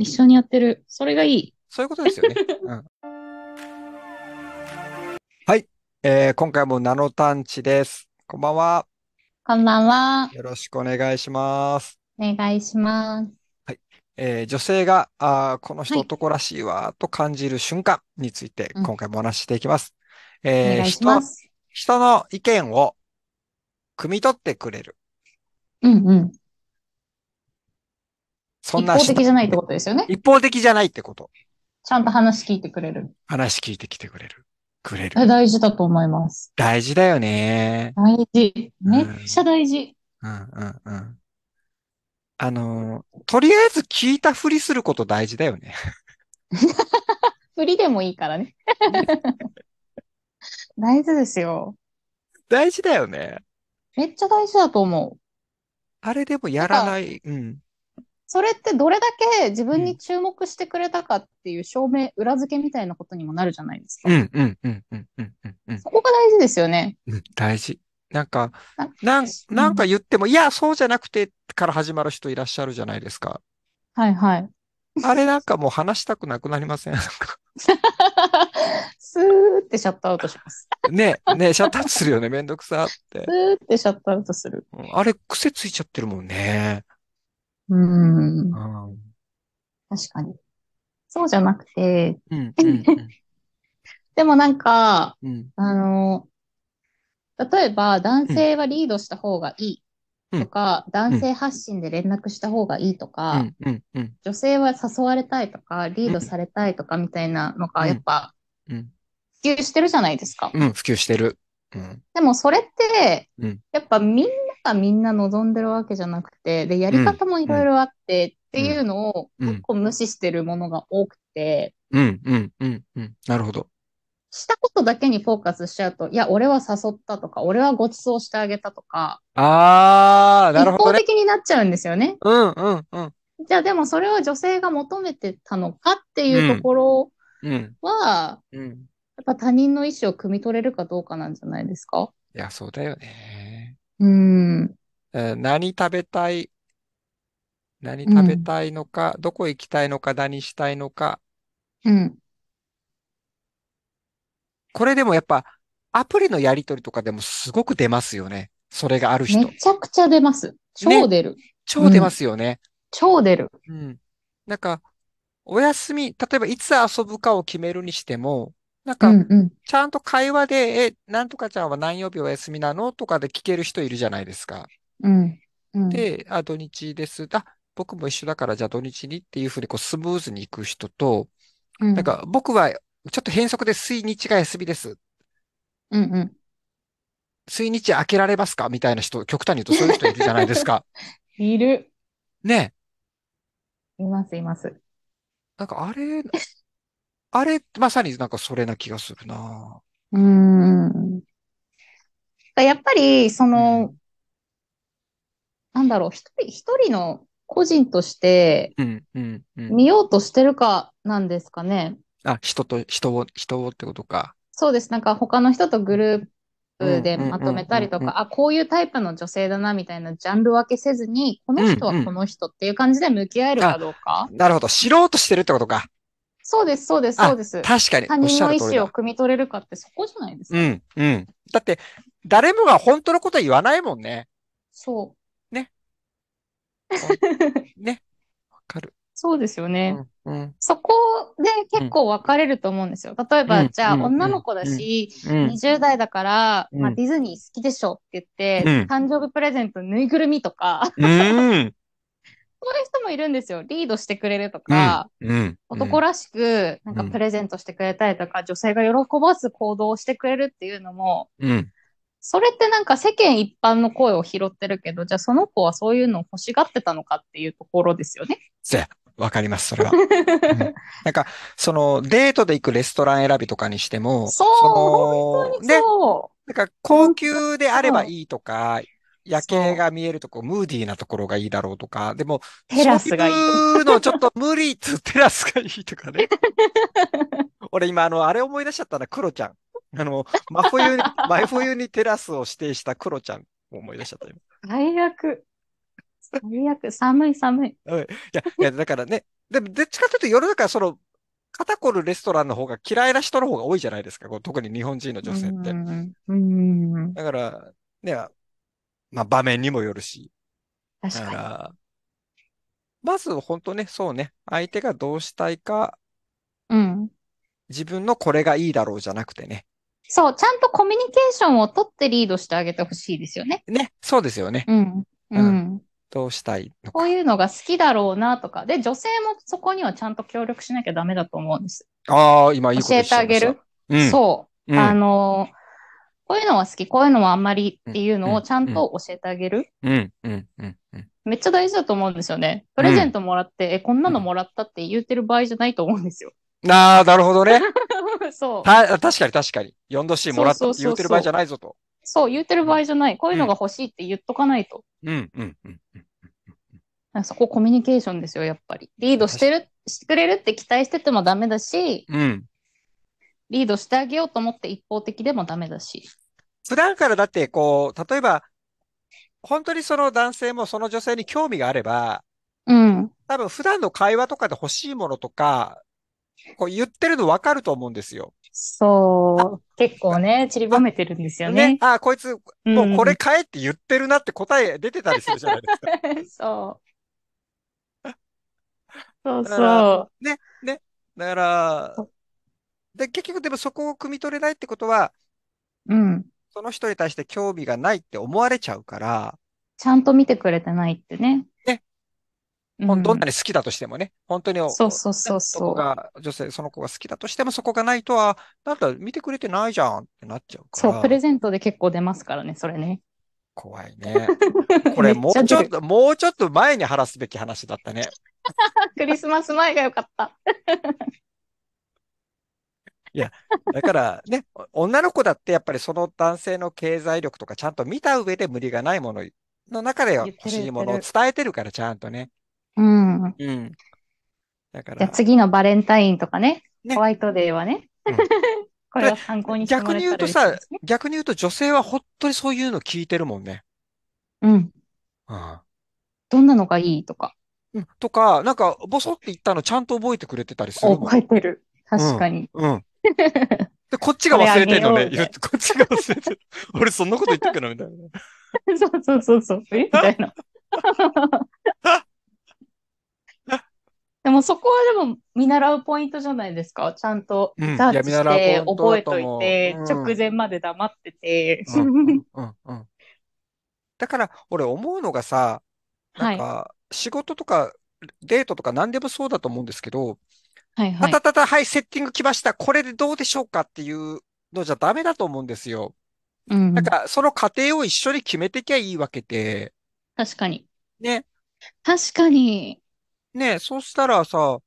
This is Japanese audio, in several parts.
一緒にやってる。それがいい。そういうことですよね。うん、はい、えー。今回もナノ探知です。こんばんは。こんばんは。よろしくお願いします。お願いします。えー、女性が、あこの人男らしいわ、と感じる瞬間について、今回もお話ししていきます。うん、えー、人、人の意見を、汲み取ってくれる。うんうん。そんな。一方的じゃないってことですよね。一方的じゃないってこと。ちゃんと話聞いてくれる。話聞いてきてくれる。くれる。大事だと思います。大事だよね。大事。めっちゃ大事。うん、うん、うんうん。あの、とりあえず聞いたふりすること大事だよね。ふ りでもいいからね。大事ですよ。大事だよね。めっちゃ大事だと思う。あれでもやらない。うん。それってどれだけ自分に注目してくれたかっていう証明、裏付けみたいなことにもなるじゃないですか。うんうんうんうんうんうん。そこが大事ですよね。うん、大事。なんか、なんなんか言っても、いや、そうじゃなくてから始まる人いらっしゃるじゃないですか。はいはい。あれなんかもう話したくなくなりません スーってシャットアウトします。ねえ、ねえ、シャットアウトするよね。めんどくさって。スーってシャットアウトする。あれ、癖ついちゃってるもんね。うん。確かに。そうじゃなくて、でもなんか、うん、あの、例えば男性はリードした方がいいとか、うん、男性発信で連絡した方がいいとか、うん女性は誘われたいとか、リードされたいとかみたいなのが、やっぱ、普及してるじゃないですか。普及してる。でもそれって、やっぱみんながみんな望んでるわけじゃなくて、で、やり方もいろいろあって、っていうのを結構無視してるものが多くて。うん、うん、うん、うん。なるほど。したことだけにフォーカスしちゃうと、いや、俺は誘ったとか、俺はご馳走してあげたとか。ああ、なるほど、ね、一方的になっちゃうんですよね。うんうんうん。じゃあでもそれを女性が求めてたのかっていうところは、うん、うん、やっぱ他人の意思を汲み取れるかどうかなんじゃないですかいや、そうだよね。うん。何食べたい、何食べたいのか、どこ行きたいのか、何したいのか。うん。これでもやっぱ、アプリのやり取りとかでもすごく出ますよね。それがある人。めちゃくちゃ出ます。ね、超出る。超う出ますよね。超出る。うん。なんか、お休み、例えばいつ遊ぶかを決めるにしても、なんか、ちゃんと会話で、え、なんとかちゃんは何曜日お休みなのとかで聞ける人いるじゃないですか。うん。で、あ、土日です。あ、僕も一緒だから、じゃあ土日にっていうふうにこうスムーズに行く人と、なんか僕はちょっと変則で水日が休みです。うんうん。水日開けられますかみたいな人、極端に言うとそういう人いるじゃないですか。いる。ね。います、います。なんかあれ、あれ、まさになんかそれな気がするな。うん。やっぱり、その、うん、なんだろう、一人、一人の個人として見ようとしてるかなんですかね。うんうん、あ、人と、人を、人をってことか。そうです。なんか他の人とグループでまとめたりとか、あ、こういうタイプの女性だなみたいなジャンル分けせずに、この人はこの人っていう感じで向き合えるかどうか。うんうん、なるほど。知ろうとしてるってことか。そうです、そうです、そうです。確かに。他人の意思を汲み取れるかってそこじゃないですか。うん、うん。だって、誰もが本当のことは言わないもんね。そう。ね。ね。わかる。そうですよね。うんうん、そこで結構分かれると思うんですよ。例えば、うん、じゃあ、女の子だし、20代だから、まあ、ディズニー好きでしょって言って、誕生日プレゼントぬいぐるみとか、そういう人もいるんですよ。リードしてくれるとか、うんうん、男らしくなんかプレゼントしてくれたりとか、うん、女性が喜ばす行動をしてくれるっていうのも、それってなんか世間一般の声を拾ってるけど、じゃあその子はそういうのを欲しがってたのかっていうところですよね。わかります、それはうん。なんか、その、デートで行くレストラン選びとかにしても、そう、その、ね、なんか、高級であればいいとか、夜景が見えるとこ、ムーディーなところがいいだろうとか、でも、テラスがいい。のちょっと無理っつ、テラスがいいとかね。俺今、あの、あれ思い出しちゃったな、クロちゃん。あの、真冬に、真冬にテラスを指定したクロちゃんを思い出しちゃった今。最悪。最悪。寒い寒い。いや、いや、だからね、でも、どっちかというと夜だから、その、肩こるレストランの方が嫌いな人の方が多いじゃないですか、こう特に日本人の女性って。ううんうん、だから、ね、まあ、場面にもよるし。確かに。まず、本当ね、そうね、相手がどうしたいか、うん。自分のこれがいいだろうじゃなくてね。そう、ちゃんとコミュニケーションを取ってリードしてあげてほしいですよね。ね、そうですよね。うん。うん。うん、どうしたいのか。こういうのが好きだろうなとか。で、女性もそこにはちゃんと協力しなきゃダメだと思うんです。ああ、今いいこと教えてあげる。うん、そう。うん、あのーこういうのは好き、こういうのはあんまりっていうのをちゃんと教えてあげる。うん、うん、うん。めっちゃ大事だと思うんですよね。プレゼントもらって、うん、え、こんなのもらったって言うてる場合じゃないと思うんですよ。ああ、なるほどね。そう確かに確かに。4度 c もらったって言うてる場合じゃないぞと。そう言うてる場合じゃない。こういうのが欲しいって言っとかないと。うん、うん、うん。そこコミュニケーションですよ、やっぱり。リードしてる、してくれるって期待しててもダメだし、うん、リードしてあげようと思って一方的でもダメだし。普段からだって、こう、例えば、本当にその男性もその女性に興味があれば、うん。多分普段の会話とかで欲しいものとか、こう言ってるの分かると思うんですよ。そう。結構ね、散りばめてるんですよね。ねあ、こいつ、もうこれ買えって言ってるなって答え出てたりするじゃないですか。そう。そうそう。ね、ね。だから、で、結局でもそこを汲み取れないってことは、うん。その人に対して興味がないって思われちゃうから。ちゃんと見てくれてないってね。ね。どんなに好きだとしてもね、本当に、そうそうそうそう。が女性、その子が好きだとしても、そこがないとは、なんだ、見てくれてないじゃんってなっちゃうから。そう、プレゼントで結構出ますからね、それね。怖いね。これ、もうちょっと、もうちょっと前に話すべき話だったね。クリスマス前がよかった。いや、だからね、女の子だってやっぱりその男性の経済力とかちゃんと見た上で無理がないものの中で欲しいものを伝えてるからちゃんとね。うん。うん。だから。じゃあ次のバレンタインとかね、ねホワイトデーはね。うん、これを参考にしてもらね、逆に言うとさ、逆に言うと女性は本当にそういうの聞いてるもんね。うん。うん、どんなのがいいとか。とか、なんか、ボソって言ったのちゃんと覚えてくれてたりする覚えてる。確かに。うん。うん、で、こっちが忘れてんのね。っこっちが忘れてる。俺そんなこと言ってくのみたいな。そうそうそうそう。えみたいな。でもそこはでも見習うポイントじゃないですか。ちゃんとダーツして覚えといて、直前まで黙ってて。だから俺思うのがさ、なんか仕事とかデートとか何でもそうだと思うんですけど、はいはい。たたたはい、セッティング来ました。これでどうでしょうかっていうのじゃダメだと思うんですよ。うん。なんか、その過程を一緒に決めてきゃいいわけで。確かに。ね。確かに。ね、そうしたらさ、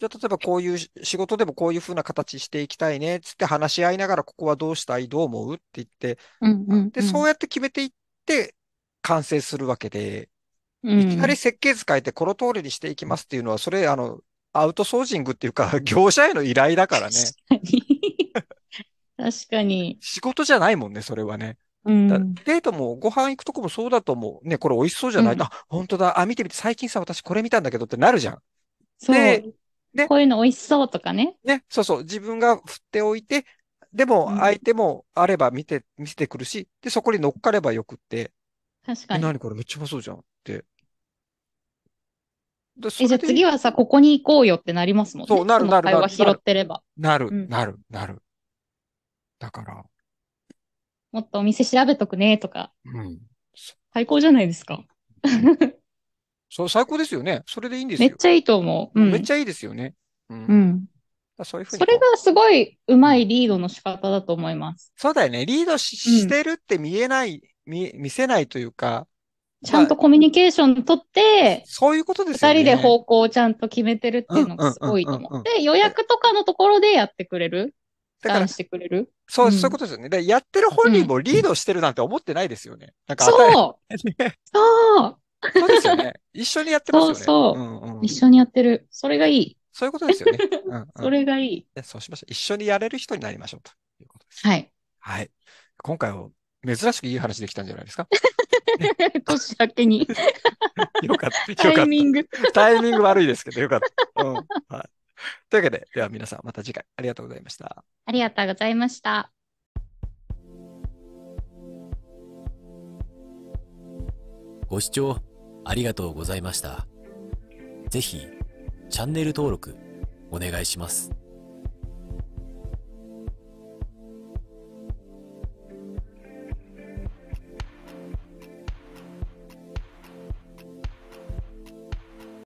じゃあ例えばこういう仕事でもこういう風な形していきたいね、つって話し合いながらここはどうしたい、どう思うって言って、うんうんうん、で、そうやって決めていって完成するわけで、うん、いきなり設計図変えてこの通りにしていきますっていうのは、それ、あの、アウトソージングっていうか、業者への依頼だからね。確かに。仕事じゃないもんね、それはね。うん、デートもご飯行くとこもそうだと思う。ね、これ美味しそうじゃない、うん、あ、本当だ。あ、見てみて、最近さ、私これ見たんだけどってなるじゃん。そう。で、こういうの美味しそうとかね。ね、そうそう。自分が振っておいて、でも相手もあれば見て、見せてくるし、で、そこに乗っかればよくって。確かに。何これめっちゃうまそうじゃんって。えじゃあ次はさ、ここに行こうよってなりますもんね。そう、なるなるなる。会話拾ってれば。なる、なる、なる。だから。もっとお店調べとくねとか。うん。最高じゃないですか。そう、最高ですよね。それでいいんですよ。めっちゃいいと思う。うん、めっちゃいいですよね。うん。うん、そういうふうに。それがすごいうまいリードの仕方だと思います。そうだよね。リードししてるって見えない、見、見せないというか、ちゃんとコミュニケーション取って、そういうことですよね。二人で方向をちゃんと決めてるっていうのがすごいと思って、予約とかのところでやってくれる。だから、してくれるそう、うん、そういうことですよね。で、やってる本人もリードしてるなんて思ってないですよね。なんか、そうそうそうですよね。一緒にやってますよね。そうそう、うんうん、一緒にやってる。それがいい。そういうことですよね。うんうん、それがいい。そうしましょう。一緒にやれる人になりましょうということです。はい。はい。今回は珍しくいい話できたんじゃないですか 年明けに。よかった。タイミング。タイミング悪いですけど、よかった。うんはい、というわけで、では皆さんまた次回ありがとうございました。ありがとうございました。ご視聴ありがとうございました。ぜひ、チャンネル登録お願いします。